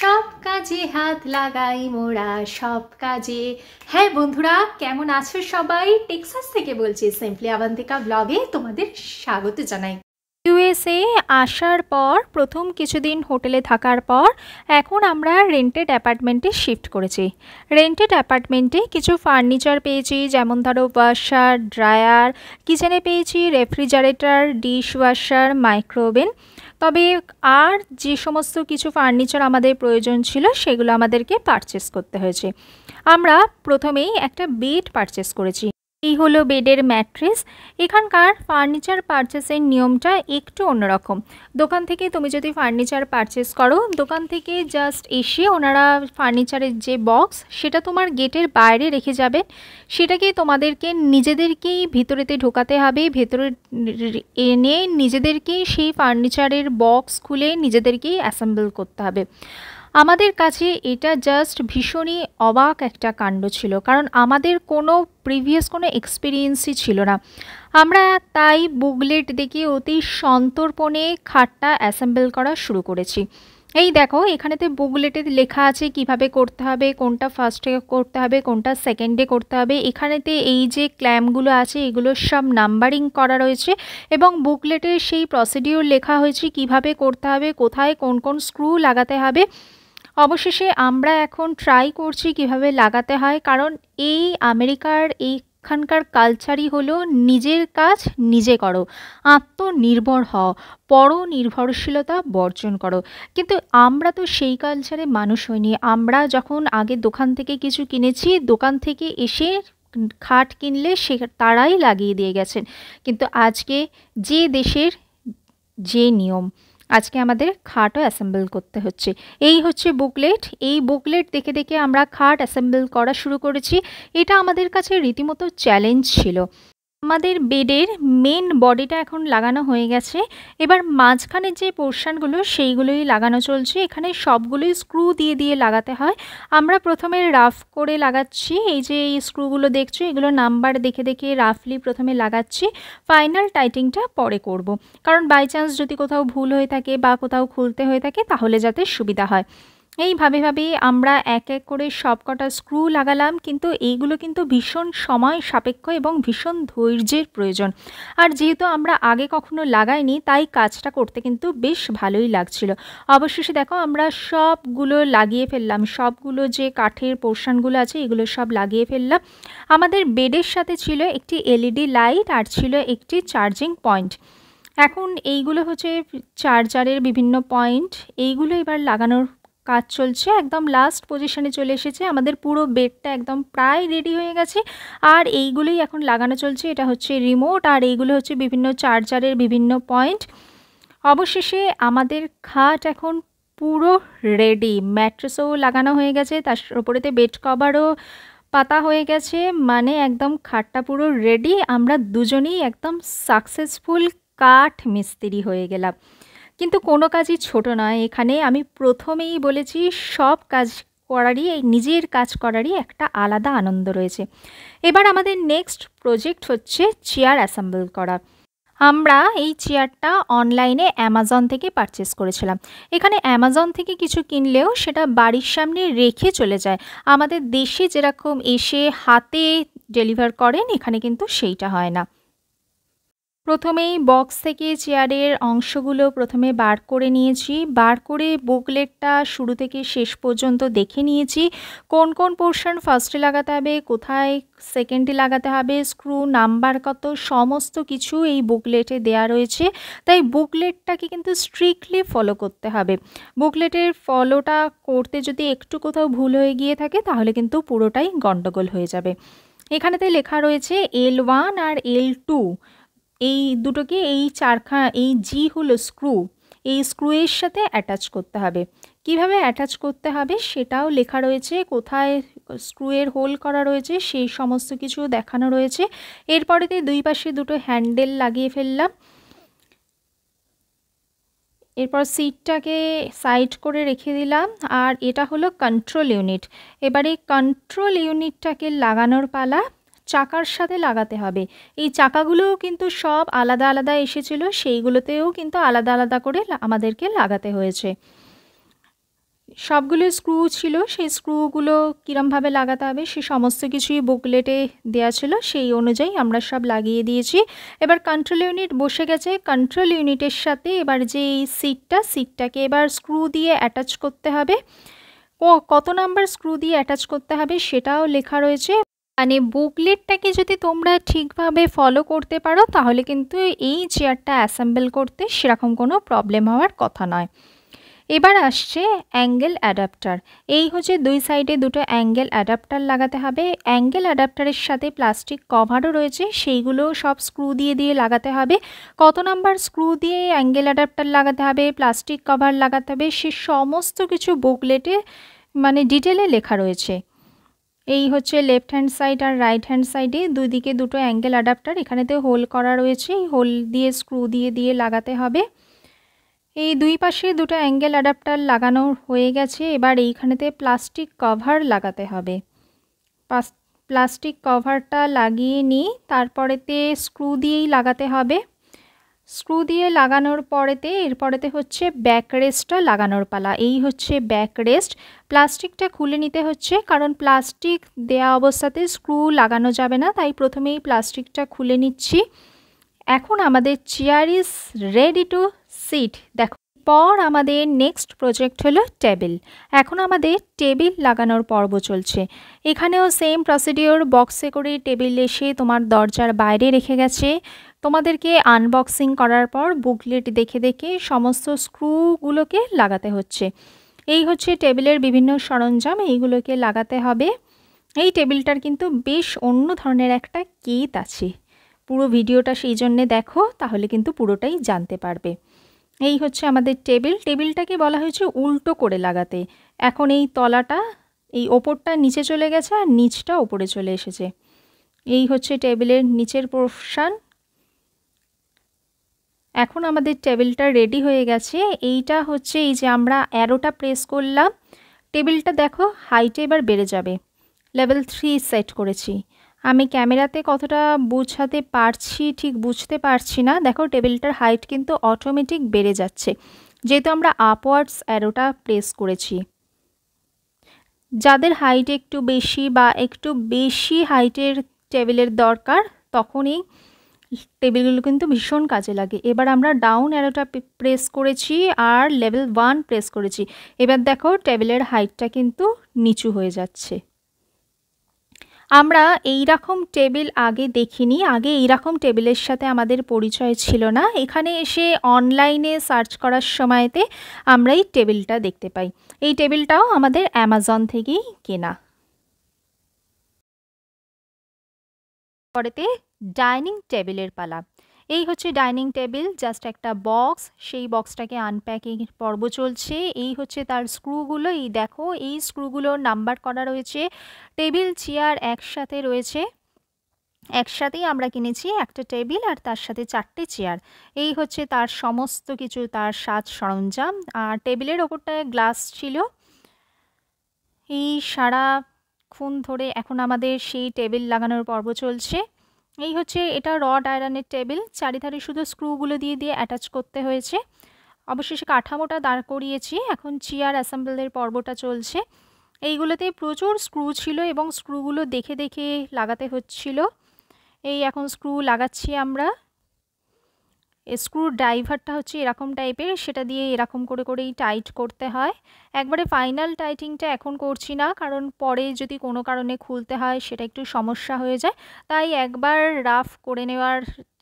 সব কাজে হাত লাগাই মোরা সব কাজে হ্যাঁ বন্ধুরা কেমন আছো সবাই টেক্সাস থেকে বলছি সিম্পলি আবান্তিকা ব্লগে তোমাদের স্বাগত জানাই ইউএসএ আসার পর প্রথম কিছুদিন হোটেলে থাকার পর এখন আমরা রেন্টেড অ্যাপার্টমেন্টে শিফট করেছি রেন্টেড অ্যাপার্টমেন্টে কিছু ফার্নিচার পেয়েছি যেমন ধরো ওয়াশার ড্রায়ার কিচেনে পেয়েছি রেফ্রিজারেটর ডিশ ওয়াশার মাইক্রোওভেন তবে আর যে সমস্ত কিছু ফার্নিচার আমাদের প্রয়োজন ছিল সেগুলো আমাদেরকে পারচেস করতে হয়েছে আমরা প্রথমেই একটা বেড পারচেস করেছি এই হলো বেডের ম্যাট্রেস এখানকার ফার্নিচার পারচেসের নিয়মটা একটু অন্যরকম দোকান থেকে তুমি যদি ফার্নিচার পারচেস করো দোকান থেকে জাস্ট এসে ওনারা ফার্নিচারের যে বক্স সেটা তোমার গেটের বাইরে রেখে যাবেন সেটাকে তোমাদেরকে নিজেদেরকেই ভিতরেতে ঢোকাতে হবে ভেতরে এনে নিজেদেরকেই সেই ফার্নিচারের বক্স খুলে নিজেদেরকেই অ্যাসেম্বল করতে হবে আমাদের কাছে এটা জাস্ট ভীষণই অবাক একটা কাণ্ড ছিল কারণ আমাদের কোনো প্রিভিয়াস কোনো এক্সপিরিয়েন্সই ছিল না আমরা তাই বুকলেট দেখে অতি সন্তর্পণে খাটটা অ্যাসেম্বল করা শুরু করেছি এই দেখো এখানেতে বুকলেটে লেখা আছে কিভাবে করতে হবে কোনটা ফার্স্টে করতে হবে কোনটা সেকেন্ডে করতে হবে এখানেতে এই যে ক্ল্যামগুলো আছে এগুলো সব নাম্বারিং করা রয়েছে এবং বুকলেটে সেই প্রসিডিওর লেখা হয়েছে কিভাবে করতে হবে কোথায় কোন কোন স্ক্রু লাগাতে হবে অবশেষে আমরা এখন ট্রাই করছি কিভাবে লাগাতে হয় কারণ এই আমেরিকার এই এখানকার কালচারই হলো নিজের কাজ নিজে করো আত্মনির্ভর হও পরনির্ভরশীলতা বর্জন করো কিন্তু আমরা তো সেই কালচারে মানুষ হইনি আমরা যখন আগে দোকান থেকে কিছু কিনেছি দোকান থেকে এসে খাট কিনলে সে তারাই লাগিয়ে দিয়ে গেছেন কিন্তু আজকে যে দেশের যে নিয়ম আজকে আমাদের খাটও অ্যাসেম্বল করতে হচ্ছে এই হচ্ছে বুকলেট এই বুকলেট দেখে দেখে আমরা খাট অ্যাসেম্বল করা শুরু করেছি এটা আমাদের কাছে রীতিমতো চ্যালেঞ্জ ছিল আমাদের বেডের মেন বডিটা এখন লাগানো হয়ে গেছে এবার মাঝখানের যে পোর্শানগুলো সেইগুলোই লাগানো চলছে এখানে সবগুলোই স্ক্রু দিয়ে দিয়ে লাগাতে হয় আমরা প্রথমে রাফ করে লাগাচ্ছি এই যে এই স্ক্রুগুলো দেখছো এগুলো নাম্বার দেখে দেখে রাফলি প্রথমে লাগাচ্ছি ফাইনাল টাইটিংটা পরে করব। কারণ বাই চান্স যদি কোথাও ভুল হয়ে থাকে বা কোথাও খুলতে হয়ে থাকে তাহলে যাতে সুবিধা হয় এইভাবে ভাবে আমরা এক এক করে সব কটা স্ক্রু লাগালাম কিন্তু এইগুলো কিন্তু ভীষণ সময় সাপেক্ষ এবং ভীষণ ধৈর্যের প্রয়োজন আর যেহেতু আমরা আগে কখনো লাগাইনি তাই কাজটা করতে কিন্তু বেশ ভালোই লাগছিল অবশেষে দেখো আমরা সবগুলো লাগিয়ে ফেললাম সবগুলো যে কাঠের পোর্শানগুলো আছে এগুলো সব লাগিয়ে ফেললাম আমাদের বেডের সাথে ছিল একটি এলইডি লাইট e আর ছিল একটি চার্জিং পয়েন্ট এখন এইগুলো হচ্ছে চার্জারের বিভিন্ন পয়েন্ট এইগুলো এবার লাগানোর কাজ চলছে একদম লাস্ট পজিশানে চলে এসেছে আমাদের পুরো বেডটা একদম প্রায় রেডি হয়ে গেছে আর এইগুলোই এখন লাগানো চলছে এটা হচ্ছে রিমোট আর এইগুলো হচ্ছে বিভিন্ন চার্জারের বিভিন্ন পয়েন্ট অবশেষে আমাদের খাট এখন পুরো রেডি ম্যাট্রেসও লাগানো হয়ে গেছে তার উপরেতে বেড কভারও পাতা হয়ে গেছে মানে একদম খাটটা পুরো রেডি আমরা দুজনেই একদম সাকসেসফুল কাঠ মিস্ত্রি হয়ে গেলাম কিন্তু কোনো কাজই ছোট নয় এখানে আমি প্রথমেই বলেছি সব কাজ করারই এই নিজের কাজ করারই একটা আলাদা আনন্দ রয়েছে এবার আমাদের নেক্সট প্রজেক্ট হচ্ছে চেয়ার অ্যাসেম্বল করা আমরা এই চেয়ারটা অনলাইনে অ্যামাজন থেকে পারচেস করেছিলাম এখানে অ্যামাজন থেকে কিছু কিনলেও সেটা বাড়ির সামনে রেখে চলে যায় আমাদের দেশে যেরকম এসে হাতে ডেলিভার করেন এখানে কিন্তু সেইটা হয় না প্রথমেই বক্স থেকে চেয়ারের অংশগুলো প্রথমে বার করে নিয়েছি বার করে বুকলেটটা শুরু থেকে শেষ পর্যন্ত দেখে নিয়েছি কোন কোন পোর্শন ফার্স্টে লাগাতে হবে কোথায় সেকেন্ডে লাগাতে হবে স্ক্রু নাম্বার কত সমস্ত কিছু এই বুকলেটে দেয়া রয়েছে তাই বুকলেটটাকে কিন্তু স্ট্রিক্টলি ফলো করতে হবে বুকলেটের ফলোটা করতে যদি একটু কোথাও ভুল হয়ে গিয়ে থাকে তাহলে কিন্তু পুরোটাই গণ্ডগোল হয়ে যাবে এখানেতে লেখা রয়েছে এল ওয়ান আর এল টু এই দুটোকে এই চারখা এই জি হলো স্ক্রু এই স্ক্রুয়ের সাথে অ্যাটাচ করতে হবে কিভাবে অ্যাটাচ করতে হবে সেটাও লেখা রয়েছে কোথায় স্ক্রুয়ের হোল করা রয়েছে সেই সমস্ত কিছু দেখানো রয়েছে এরপরেতে দুই পাশে দুটো হ্যান্ডেল লাগিয়ে ফেললাম এরপর সিটটাকে সাইড করে রেখে দিলাম আর এটা হলো কন্ট্রোল ইউনিট এবারে কন্ট্রোল ইউনিটটাকে লাগানোর পালা চাকার সাথে লাগাতে হবে এই চাকাগুলোও কিন্তু সব আলাদা আলাদা এসেছিল সেইগুলোতেও কিন্তু আলাদা আলাদা করে আমাদেরকে লাগাতে হয়েছে সবগুলো স্ক্রু ছিল সেই স্ক্রুগুলো কীরমভাবে লাগাতে হবে সে সমস্ত কিছুই বুকলেটে দেওয়া ছিল সেই অনুযায়ী আমরা সব লাগিয়ে দিয়েছি এবার কন্ট্রোল ইউনিট বসে গেছে কন্ট্রোল ইউনিটের সাথে এবার যে সিটটা সিটটাকে এবার স্ক্রু দিয়ে অ্যাটাচ করতে হবে ও কত নাম্বার স্ক্রু দিয়ে অ্যাটাচ করতে হবে সেটাও লেখা রয়েছে মানে বুকলেটটাকে যদি তোমরা ঠিকভাবে ফলো করতে পারো তাহলে কিন্তু এই চেয়ারটা অ্যাসেম্বল করতে সেরকম কোনো প্রবলেম হওয়ার কথা নয় এবার আসছে অ্যাঙ্গেল অ্যাডাপ্টার এই হচ্ছে দুই সাইডে দুটো অ্যাঙ্গেল অ্যাডাপ্টার লাগাতে হবে অ্যাঙ্গেল অ্যাডাপ্টারের সাথে প্লাস্টিক কভারও রয়েছে সেইগুলো সব স্ক্রু দিয়ে দিয়ে লাগাতে হবে কত নাম্বার স্ক্রু দিয়ে অ্যাঙ্গেল অ্যাডাপ্টার লাগাতে হবে প্লাস্টিক কভার লাগাতে হবে সে সমস্ত কিছু বুকলেটে মানে ডিটেলে লেখা রয়েছে এই হচ্ছে লেফট হ্যান্ড সাইড আর রাইট হ্যান্ড সাইডে দুদিকে দুটো অ্যাঙ্গেল অ্যাডাপ্টার এখানেতে হোল করা রয়েছে এই হোল দিয়ে স্ক্রু দিয়ে দিয়ে লাগাতে হবে এই দুই পাশে দুটো অ্যাঙ্গেল অ্যাডাপ্টার লাগানো হয়ে গেছে এবার এইখানেতে প্লাস্টিক কভার লাগাতে হবে প্লাস্টিক কভারটা লাগিয়ে নিই তারপরেতে স্ক্রু দিয়েই লাগাতে হবে স্ক্রু দিয়ে লাগানোর পরেতে এরপরেতে হচ্ছে ব্যাক রেস্টটা লাগানোর পালা এই হচ্ছে ব্যাক রেস্ট প্লাস্টিকটা খুলে নিতে হচ্ছে কারণ প্লাস্টিক দেয়া অবস্থাতে স্ক্রু লাগানো যাবে না তাই প্রথমেই প্লাস্টিকটা খুলে নিচ্ছি এখন আমাদের chair is ready to sit দেখো পর আমাদের নেক্সট প্রজেক্ট হলো টেবিল এখন আমাদের টেবিল লাগানোর পর্ব চলছে এখানেও সেম প্রসিডিওর বক্সে করে টেবিল এসে তোমার দরজার বাইরে রেখে গেছে তোমাদেরকে আনবক্সিং করার পর বুকলেট দেখে দেখে সমস্ত স্ক্রুগুলোকে লাগাতে হচ্ছে এই হচ্ছে টেবিলের বিভিন্ন সরঞ্জাম এইগুলোকে লাগাতে হবে এই টেবিলটার কিন্তু বেশ অন্য ধরনের একটা কেত আছে পুরো ভিডিওটা সেই জন্যে দেখো তাহলে কিন্তু পুরোটাই জানতে পারবে এই হচ্ছে আমাদের টেবিল টেবিলটাকে বলা হয়েছে উল্টো করে লাগাতে এখন এই তলাটা এই ওপরটা নিচে চলে গেছে আর নিচটা ওপরে চলে এসেছে এই হচ্ছে টেবিলের নিচের পোর্শান এখন আমাদের টেবিলটা রেডি হয়ে গেছে এইটা হচ্ছে এই যে আমরা অ্যারোটা প্রেস করলাম টেবিলটা দেখো হাইটে এবার বেড়ে যাবে লেভেল থ্রি সেট করেছি আমি ক্যামেরাতে কতটা বোঝাতে পারছি ঠিক বুঝতে পারছি না দেখো টেবিলটার হাইট কিন্তু অটোমেটিক বেড়ে যাচ্ছে যেহেতু আমরা আপওয়ার্ডস অ্যারোটা প্রেস করেছি যাদের হাইট একটু বেশি বা একটু বেশি হাইটের টেবিলের দরকার তখনই টেবিলগুলো কিন্তু ভীষণ কাজে লাগে এবার আমরা ডাউন অ্যারোটা প্রেস করেছি আর লেভেল ওয়ান প্রেস করেছি এবার দেখো টেবিলের হাইটটা কিন্তু নিচু হয়ে যাচ্ছে আমরা এই রকম টেবিল আগে দেখিনি আগে এই রকম টেবিলের সাথে আমাদের পরিচয় ছিল না এখানে এসে অনলাইনে সার্চ করার সময়তে আমরা এই টেবিলটা দেখতে পাই এই টেবিলটাও আমাদের অ্যামাজন থেকেই কেনা পরেতে ডাইনিং টেবিলের পালা এই হচ্ছে ডাইনিং টেবিল জাস্ট একটা বক্স সেই বক্সটাকে আনপ্যাকিং পর্ব চলছে এই হচ্ছে তার স্ক্রুগুলো এই দেখো এই স্ক্রুগুলোর নাম্বার করা রয়েছে টেবিল চেয়ার একসাথে রয়েছে একসাথেই আমরা কিনেছি একটা টেবিল আর তার সাথে চারটে চেয়ার এই হচ্ছে তার সমস্ত কিছু তার সাজ সরঞ্জাম আর টেবিলের ওপরটায় গ্লাস ছিল এই সারাক্ষণ ধরে এখন আমাদের সেই টেবিল লাগানোর পর্ব চলছে এই হচ্ছে এটা রড আয়রনের টেবিল চারিধারে শুধু স্ক্রুগুলো দিয়ে দিয়ে অ্যাটাচ করতে হয়েছে অবশেষে কাঠামোটা দাঁড় করিয়েছি এখন চেয়ার অ্যাসেম্বলের পর্বটা চলছে এইগুলোতে প্রচুর স্ক্রু ছিল এবং স্ক্রুগুলো দেখে দেখে লাগাতে হচ্ছিল এই এখন স্ক্রু লাগাচ্ছি আমরা স্ক্রু ড্রাইভারটা হচ্ছে এরকম টাইপের সেটা দিয়ে এরকম করে করেই টাইট করতে হয় একবারে ফাইনাল টাইটিংটা এখন করছি না কারণ পরে যদি কোনো কারণে খুলতে হয় সেটা একটু সমস্যা হয়ে যায় তাই একবার রাফ করে নেওয়ার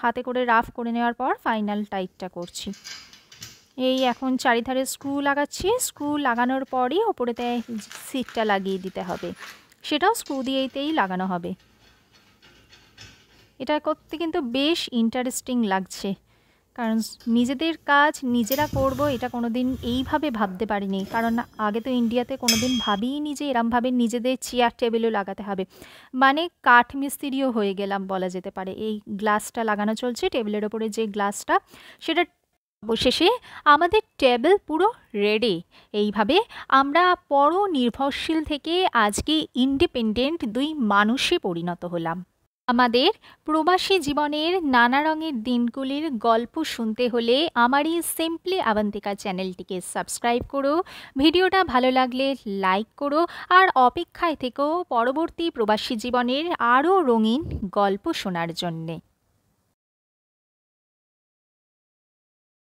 হাতে করে রাফ করে নেওয়ার পর ফাইনাল টাইটটা করছি এই এখন চারিধারে স্ক্রু লাগাচ্ছি স্ক্রু লাগানোর পরই ওপরেতে সিটটা লাগিয়ে দিতে হবে সেটাও স্ক্রু দিয়েইতেই লাগানো হবে এটা করতে কিন্তু বেশ ইন্টারেস্টিং লাগছে কারণ নিজেদের কাজ নিজেরা করব এটা কোনো দিন এইভাবে ভাবতে পারিনি কারণ আগে তো ইন্ডিয়াতে কোনো দিন নি যে এরমভাবে নিজেদের চেয়ার টেবিলও লাগাতে হবে মানে কাঠ মিস্ত্রিও হয়ে গেলাম বলা যেতে পারে এই গ্লাসটা লাগানো চলছে টেবিলের ওপরে যে গ্লাসটা সেটা অবশেষে আমাদের টেবিল পুরো রেডি এইভাবে আমরা পরনির্ভরশীল থেকে আজকে ইন্ডিপেন্ডেন্ট দুই মানুষে পরিণত হলাম আমাদের প্রবাসী জীবনের নানা রঙের দিনগুলির গল্প শুনতে হলে আমারই সিম্পলি আবন্তিকা চ্যানেলটিকে সাবস্ক্রাইব করো ভিডিওটা ভালো লাগলে লাইক করো আর অপেক্ষায় থেকেও পরবর্তী প্রবাসী জীবনের আরও রঙিন গল্প শোনার জন্যে